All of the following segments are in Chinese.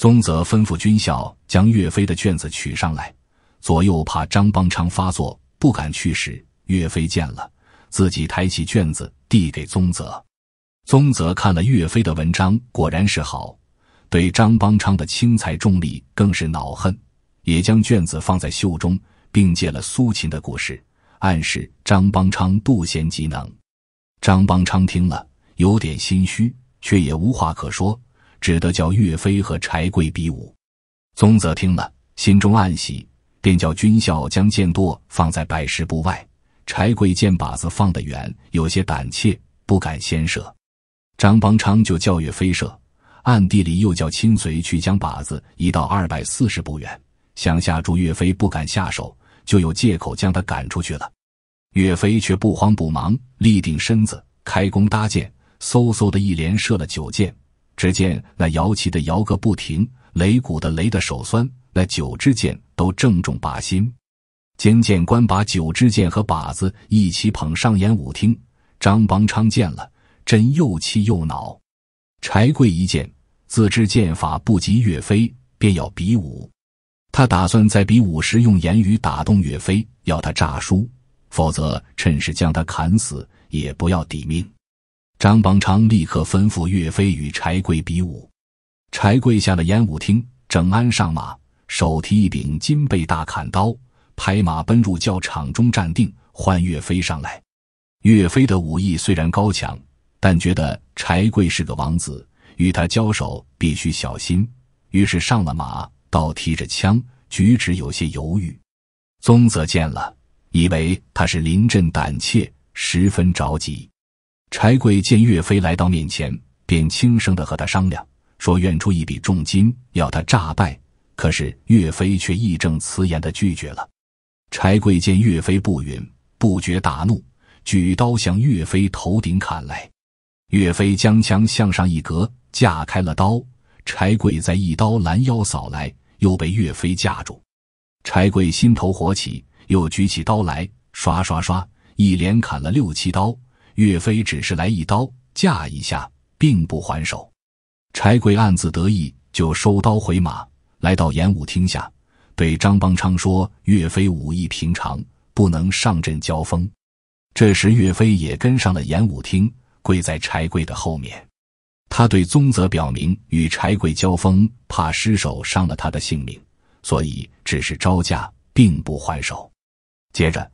宗泽吩咐军校将岳飞的卷子取上来，左右怕张邦昌发作，不敢去时。岳飞见了，自己抬起卷子递给宗泽。宗泽看了岳飞的文章，果然是好，对张邦昌的轻财重利更是恼恨，也将卷子放在袖中，并借了苏秦的故事，暗示张邦昌妒贤嫉能。张邦昌听了，有点心虚，却也无话可说。只得叫岳飞和柴贵比武。宗泽听了，心中暗喜，便叫军校将箭垛放在百十步外。柴贵见靶子放得远，有些胆怯，不敢先射。张邦昌就叫岳飞射，暗地里又叫亲随去将靶子移到二百四十步远，想吓住岳飞不敢下手，就有借口将他赶出去了。岳飞却不慌不忙，立定身子，开弓搭箭，嗖嗖的一连射了九箭。只见那摇旗的摇个不停，擂鼓的擂的手酸，那九支箭都正中靶心。监监官把九支箭和靶子一起捧上演武厅。张邦昌见了，真又气又恼。柴贵一见，自知剑法不及岳飞，便要比武。他打算在比武时用言语打动岳飞，要他诈输；否则趁势将他砍死，也不要抵命。张邦昌立刻吩咐岳飞与柴贵比武。柴贵下了演武厅，整鞍上马，手提一柄金背大砍刀，拍马奔入教场中站定，唤岳飞上来。岳飞的武艺虽然高强，但觉得柴贵是个王子，与他交手必须小心，于是上了马，倒提着枪，举止有些犹豫。宗泽见了，以为他是临阵胆怯，十分着急。柴贵见岳飞来到面前，便轻声的和他商量，说愿出一笔重金要他诈败。可是岳飞却义正辞严的拒绝了。柴贵见岳飞不允，不觉大怒，举刀向岳飞头顶砍来。岳飞将枪向上一格，架开了刀。柴贵再一刀拦腰扫来，又被岳飞架住。柴贵心头火起，又举起刀来，刷刷刷一连砍了六七刀。岳飞只是来一刀架一下，并不还手。柴贵暗自得意，就收刀回马，来到演武厅下，对张邦昌说：“岳飞武艺平常，不能上阵交锋。”这时，岳飞也跟上了演武厅，跪在柴贵的后面。他对宗泽表明，与柴贵交锋，怕失手伤了他的性命，所以只是招架，并不还手。接着。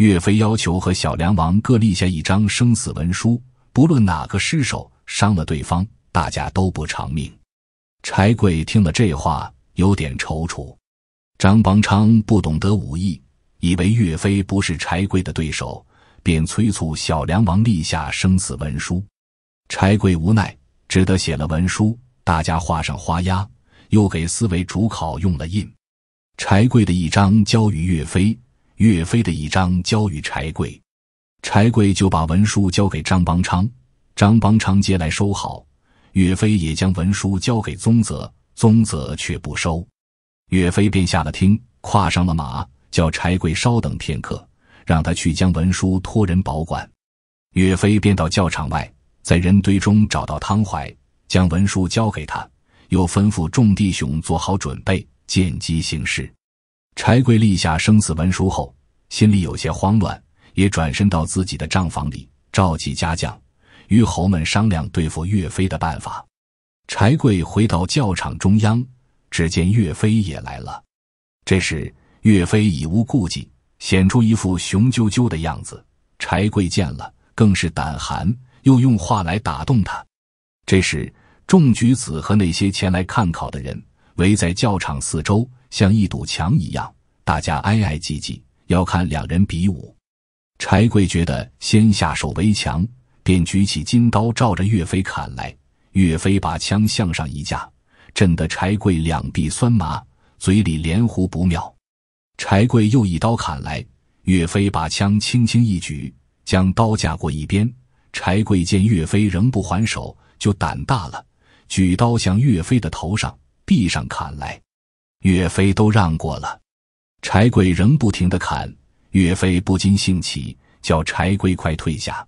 岳飞要求和小梁王各立下一张生死文书，不论哪个失手伤了对方，大家都不偿命。柴贵听了这话，有点踌躇。张邦昌不懂得武艺，以为岳飞不是柴贵的对手，便催促小梁王立下生死文书。柴贵无奈，只得写了文书，大家画上花押，又给思维主考用了印。柴贵的一张交于岳飞。岳飞的一张交与柴贵，柴贵就把文书交给张邦昌，张邦昌接来收好。岳飞也将文书交给宗泽，宗泽却不收。岳飞便下了厅，跨上了马，叫柴贵稍等片刻，让他去将文书托人保管。岳飞便到教场外，在人堆中找到汤怀，将文书交给他，又吩咐众弟兄做好准备，见机行事。柴贵立下生死文书后，心里有些慌乱，也转身到自己的账房里，召集家将，与侯们商量对付岳飞的办法。柴贵回到教场中央，只见岳飞也来了。这时，岳飞已无顾忌，显出一副雄赳赳的样子。柴贵见了，更是胆寒，又用话来打动他。这时，众举子和那些前来看考的人围在教场四周。像一堵墙一样，大家挨挨挤挤要看两人比武。柴贵觉得先下手为强，便举起金刀照着岳飞砍来。岳飞把枪向上一架，震得柴贵两臂酸麻，嘴里连呼不妙。柴贵又一刀砍来，岳飞把枪轻轻一举，将刀架过一边。柴贵见岳飞仍不还手，就胆大了，举刀向岳飞的头上、臂上砍来。岳飞都让过了，柴贵仍不停的砍。岳飞不禁兴起，叫柴贵快退下。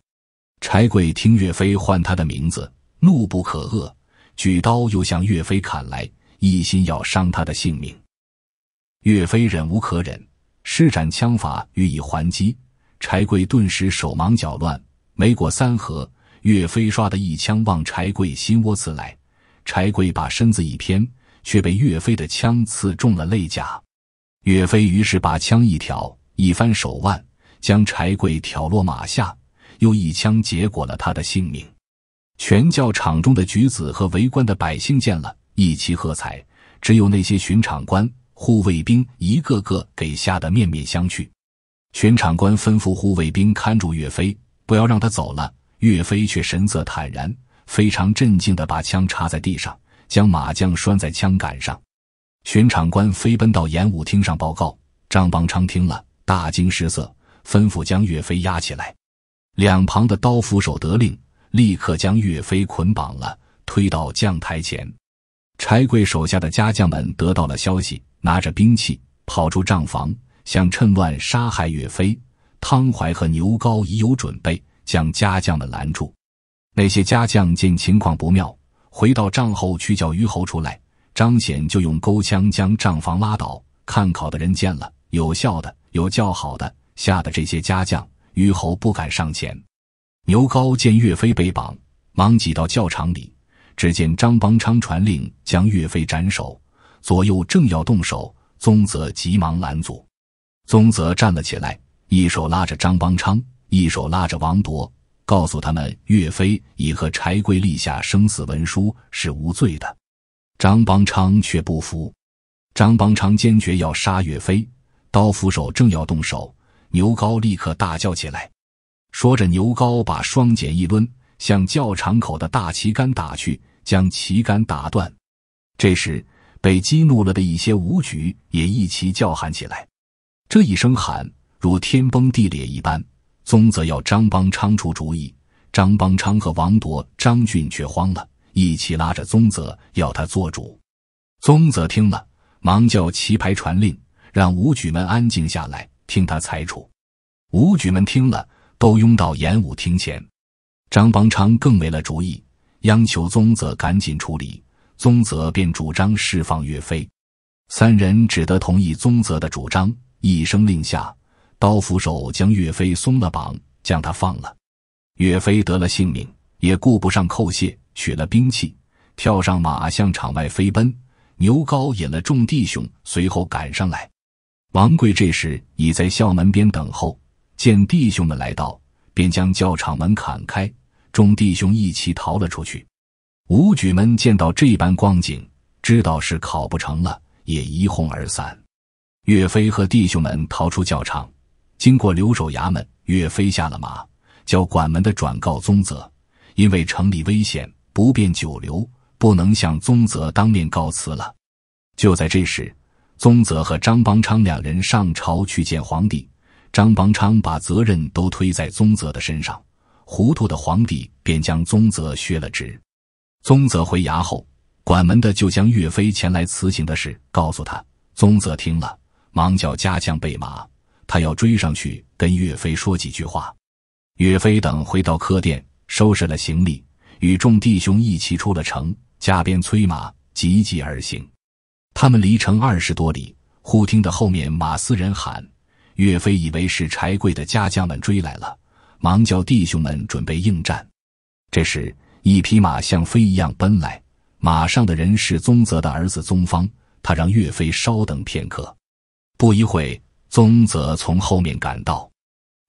柴贵听岳飞唤他的名字，怒不可遏，举刀又向岳飞砍来，一心要伤他的性命。岳飞忍无可忍，施展枪法予以还击。柴贵顿时手忙脚乱，没过三合，岳飞唰的一枪往柴贵心窝刺来，柴贵把身子一偏。却被岳飞的枪刺中了肋甲，岳飞于是把枪一挑，一翻手腕，将柴贵挑落马下，又一枪结果了他的性命。全教场中的举子和围观的百姓见了，一齐喝彩；只有那些巡场官、护卫兵一个个给吓得面面相觑。巡场官吩咐护卫兵看住岳飞，不要让他走了。岳飞却神色坦然，非常镇静的把枪插在地上。将马将拴在枪杆上，巡场官飞奔到演武厅上报告。张邦昌听了，大惊失色，吩咐将岳飞押起来。两旁的刀斧手得令，立刻将岳飞捆绑了，推到将台前。柴贵手下的家将们得到了消息，拿着兵器跑出帐房，想趁乱杀害岳飞。汤怀和牛皋已有准备，将家将们拦住。那些家将见情况不妙。回到帐后，去叫虞侯出来。张显就用钩枪将帐房拉倒。看考的人见了，有笑的，有叫好的，吓得这些家将，虞侯不敢上前。牛皋见岳飞被绑，忙挤到教场里。只见张邦昌传令将岳飞斩首，左右正要动手，宗泽急忙拦阻。宗泽站了起来，一手拉着张邦昌，一手拉着王铎。告诉他们，岳飞已和柴贵立下生死文书，是无罪的。张邦昌却不服，张邦昌坚决要杀岳飞，刀斧手正要动手，牛皋立刻大叫起来，说着，牛皋把双锏一抡，向校场口的大旗杆打去，将旗杆打断。这时，被激怒了的一些武举也一齐叫喊起来，这一声喊如天崩地裂一般。宗泽要张邦昌出主意，张邦昌和王铎、张俊却慌了，一起拉着宗泽要他做主。宗泽听了，忙叫棋牌传令，让武举们安静下来，听他裁处。武举们听了，都拥到演武厅前。张邦昌更没了主意，央求宗泽赶紧处理。宗泽便主张释放岳飞，三人只得同意宗泽的主张，一声令下。刀斧手将岳飞松了绑，将他放了。岳飞得了性命，也顾不上叩谢，取了兵器，跳上马向场外飞奔。牛皋引了众弟兄随后赶上来。王贵这时已在校门边等候，见弟兄们来到，便将校场门砍开，众弟兄一起逃了出去。武举们见到这般光景，知道是考不成了，也一哄而散。岳飞和弟兄们逃出校场。经过留守衙门，岳飞下了马，叫管门的转告宗泽，因为城里危险，不便久留，不能向宗泽当面告辞了。就在这时，宗泽和张邦昌两人上朝去见皇帝，张邦昌把责任都推在宗泽的身上，糊涂的皇帝便将宗泽削了职。宗泽回衙后，管门的就将岳飞前来辞行的事告诉他，宗泽听了，忙叫家将备马。他要追上去跟岳飞说几句话。岳飞等回到客店，收拾了行李，与众弟兄一起出了城，加鞭催马，急急而行。他们离城二十多里，忽听得后面马嘶人喊，岳飞以为是柴贵的家将们追来了，忙叫弟兄们准备应战。这时，一匹马像飞一样奔来，马上的人是宗泽的儿子宗方，他让岳飞稍等片刻。不一会。宗泽从后面赶到，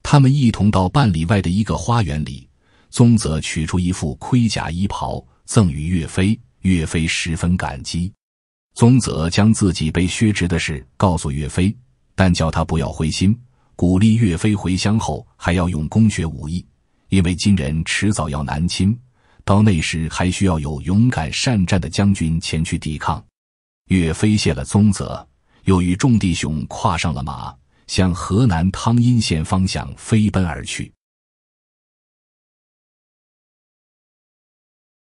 他们一同到半里外的一个花园里。宗泽取出一副盔甲衣袍赠与岳飞，岳飞十分感激。宗泽将自己被削职的事告诉岳飞，但叫他不要灰心，鼓励岳飞回乡后还要用功学武艺，因为金人迟早要南侵，到那时还需要有勇敢善战的将军前去抵抗。岳飞谢了宗泽。又与众弟兄跨上了马，向河南汤阴县方向飞奔而去。